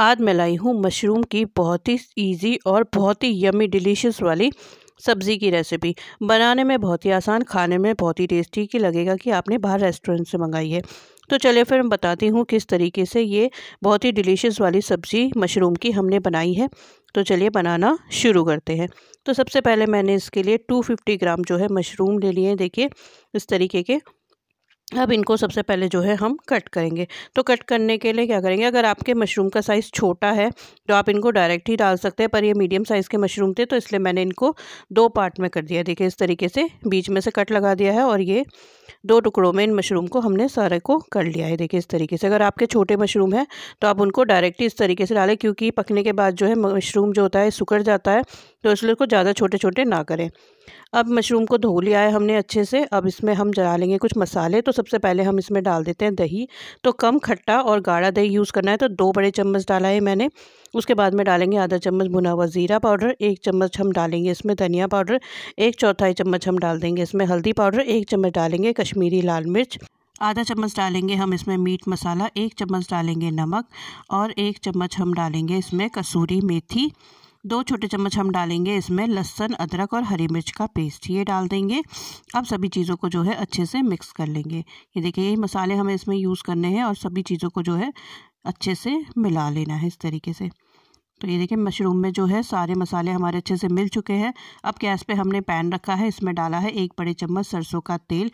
आज मैं लाई हूँ मशरूम की बहुत ही इजी और बहुत ही यमी डिलीशियस वाली सब्ज़ी की रेसिपी बनाने में बहुत ही आसान खाने में बहुत ही टेस्टी की लगेगा कि आपने बाहर रेस्टोरेंट से मंगाई है तो चलिए फिर मैं बताती हूँ किस तरीके से ये बहुत ही डिलीशियस वाली सब्ज़ी मशरूम की हमने बनाई है तो चलिए बनाना शुरू करते हैं तो सबसे पहले मैंने इसके लिए 250 ग्राम जो है मशरूम ले लिए देखिए इस तरीके के अब इनको सबसे पहले जो है हम कट करेंगे तो कट करने के लिए क्या करेंगे अगर आपके मशरूम का साइज़ छोटा है तो आप इनको डायरेक्ट ही डाल सकते हैं पर ये मीडियम साइज़ के मशरूम थे तो इसलिए मैंने इनको दो पार्ट में कर दिया देखिए इस तरीके से बीच में से कट लगा दिया है और ये दो टुकड़ों में इन मशरूम को हमने सारे को कर लिया है देखिए इस तरीके से अगर आपके छोटे मशरूम हैं तो आप उनको डायरेक्टली इस तरीके से डालें क्योंकि पकने के बाद जो है मशरूम जो होता है सुखड़ जाता है तो इसलिए उसको ज़्यादा छोटे छोटे ना करें अब मशरूम को धो लिया है हमने अच्छे से अब इसमें हम जला लेंगे कुछ मसाले तो सबसे पहले हम इसमें डाल देते हैं दही तो कम खट्टा और गाढ़ा दही यूज़ करना है तो दो बड़े चम्मच डाला है मैंने उसके बाद में डालेंगे आधा चम्मच भुना हुआ ज़ीरा पाउडर एक चम्मच हम डालेंगे इसमें धनिया पाउडर एक चौथाई चम्मच हम डाल देंगे इसमें हल्दी पाउडर एक चम्मच डालेंगे कश्मीरी लाल मिर्च आधा चम्मच डालेंगे हम इसमें मीट मसाला एक चम्मच डालेंगे नमक और एक चम्मच हम डालेंगे इसमें कसूरी मेथी दो छोटे चम्मच हम डालेंगे इसमें लहसन अदरक और हरी मिर्च का पेस्ट ये डाल देंगे अब सभी चीज़ों को जो है अच्छे से मिक्स कर लेंगे ये देखिए यही मसाले हमें इसमें यूज़ करने हैं और सभी चीज़ों को जो है अच्छे से मिला लेना है इस तरीके से तो ये देखिए मशरूम में जो है सारे मसाले हमारे अच्छे से मिल चुके हैं अब गैस पे हमने पैन रखा है इसमें डाला है एक बड़े चम्मच सरसों का तेल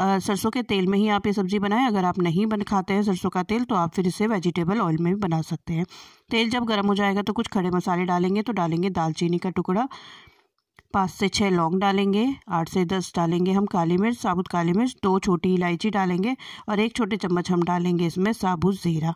सरसों के तेल में ही आप ये सब्ज़ी बनाएं अगर आप नहीं बन खाते हैं सरसों का तेल तो आप फिर इसे वेजिटेबल ऑयल में भी बना सकते हैं तेल जब गर्म हो जाएगा तो कुछ खड़े मसाले डालेंगे तो डालेंगे दालचीनी का टुकड़ा पाँच से छः लौंग डालेंगे आठ से दस डालेंगे हम काली मिर्च साबुत काली मिर्च दो छोटी इलायची डालेंगे और एक छोटे चम्मच हम डालेंगे इसमें साबुत ज़ीरा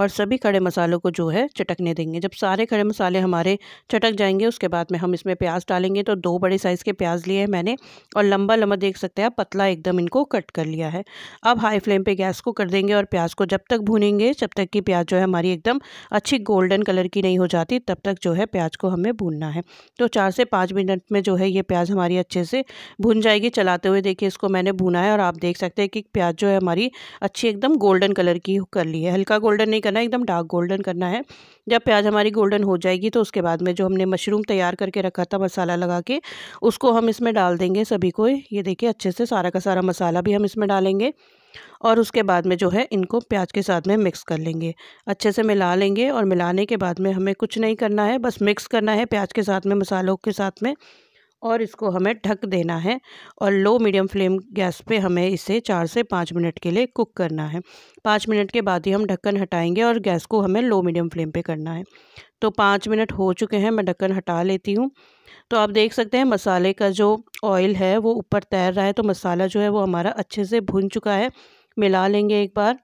और सभी खड़े मसालों को जो है चटकने देंगे जब सारे खड़े मसाले हमारे चटक जाएंगे उसके बाद में हम इसमें प्याज डालेंगे तो दो बड़े साइज़ के प्याज लिए हैं मैंने और लंबा लंबा देख सकते हैं पतला एकदम इनको कट कर लिया है अब हाई फ्लेम पे गैस को कर देंगे और प्याज को जब तक भूनेंगे जब तक कि प्याज जो है हमारी एकदम अच्छी गोल्डन कलर की नहीं हो जाती तब तक जो है प्याज को हमें भूनना है तो चार से पाँच मिनट में जो है ये प्याज हमारी अच्छे से भून जाएगी चलाते हुए देखिए इसको मैंने भुना है और आप देख सकते हैं कि प्याज जो है हमारी अच्छी एकदम गोल्डन कलर की कर ली है हल्का गोल्डन नहीं करना है एकदम डार्क गोल्डन करना है जब प्याज हमारी गोल्डन हो जाएगी तो उसके बाद में जो हमने मशरूम तैयार करके रखा था मसाला लगा के उसको हम इसमें डाल देंगे सभी को ये देखिए अच्छे से सारा का सारा मसाला भी हम इसमें डालेंगे और उसके बाद में जो है इनको प्याज के साथ में मिक्स कर लेंगे अच्छे से मिला लेंगे और मिलाने के बाद में हमें कुछ नहीं करना है बस मिक्स करना है प्याज के साथ में मसालों के साथ में और इसको हमें ढक देना है और लो मीडियम फ्लेम गैस पे हमें इसे चार से पाँच मिनट के लिए कुक करना है पाँच मिनट के बाद ही हम ढक्कन हटाएंगे और गैस को हमें लो मीडियम फ्लेम पे करना है तो पाँच मिनट हो चुके हैं मैं ढक्कन हटा लेती हूँ तो आप देख सकते हैं मसाले का जो ऑयल है वो ऊपर तैर रहा है तो मसाला जो है वो हमारा अच्छे से भुन चुका है मिला लेंगे एक बार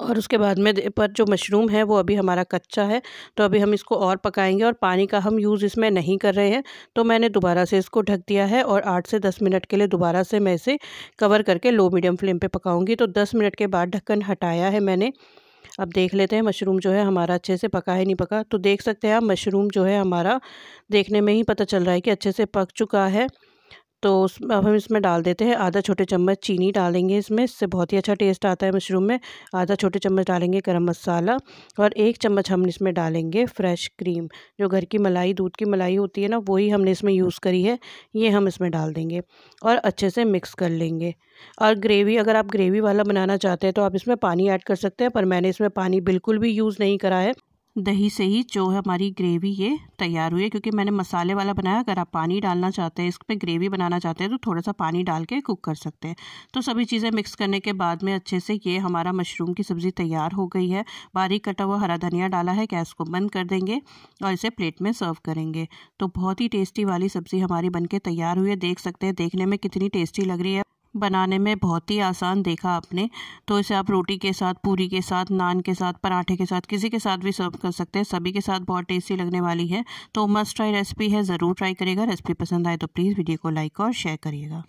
और उसके बाद में पर जो मशरूम है वो अभी हमारा कच्चा है तो अभी हम इसको और पकाएंगे और पानी का हम यूज़ इसमें नहीं कर रहे हैं तो मैंने दोबारा से इसको ढक दिया है और आठ से दस मिनट के लिए दोबारा से मैं इसे कवर करके लो मीडियम फ्लेम पे पकाऊंगी तो दस मिनट के बाद ढक्कन हटाया है मैंने अब देख लेते हैं मशरूम जो है हमारा अच्छे से पका है नहीं पका तो देख सकते हैं आप मशरूम जो है हमारा देखने में ही पता चल रहा है कि अच्छे से पक चुका है तो उस अब हम इसमें डाल देते हैं आधा छोटे चम्मच चीनी डालेंगे इसमें इससे बहुत ही अच्छा टेस्ट आता है मशरूम में आधा छोटे चम्मच डालेंगे गरम मसाला और एक चम्मच हम इसमें डालेंगे फ्रेश क्रीम जो घर की मलाई दूध की मलाई होती है ना वही हमने इसमें यूज़ करी है ये हम इसमें डाल देंगे और अच्छे से मिक्स कर लेंगे और ग्रेवी अगर आप ग्रेवी वाला बनाना चाहते हैं तो आप इसमें पानी ऐड कर सकते हैं पर मैंने इसमें पानी बिल्कुल भी यूज़ नहीं करा है दही से ही जो है हमारी ग्रेवी ये तैयार हुई है क्योंकि मैंने मसाले वाला बनाया अगर आप पानी डालना चाहते हैं इस पर ग्रेवी बनाना चाहते हैं तो थोड़ा सा पानी डाल के कुक कर सकते हैं तो सभी चीज़ें मिक्स करने के बाद में अच्छे से ये हमारा मशरूम की सब्ज़ी तैयार हो गई है बारीक कटा हुआ हरा धनिया डाला है गैस को बंद कर देंगे और इसे प्लेट में सर्व करेंगे तो बहुत ही टेस्टी वाली सब्ज़ी हमारी बन तैयार हुई है देख सकते हैं देखने में कितनी टेस्टी लग रही है बनाने में बहुत ही आसान देखा आपने तो इसे आप रोटी के साथ पूरी के साथ नान के साथ पराठे के साथ किसी के साथ भी सर्व कर सकते हैं सभी के साथ बहुत टेस्टी लगने वाली है तो मस्ट ट्राई रेसिपी है ज़रूर ट्राई करिएगा रेसिपी पसंद आए तो प्लीज़ वीडियो को लाइक और शेयर करिएगा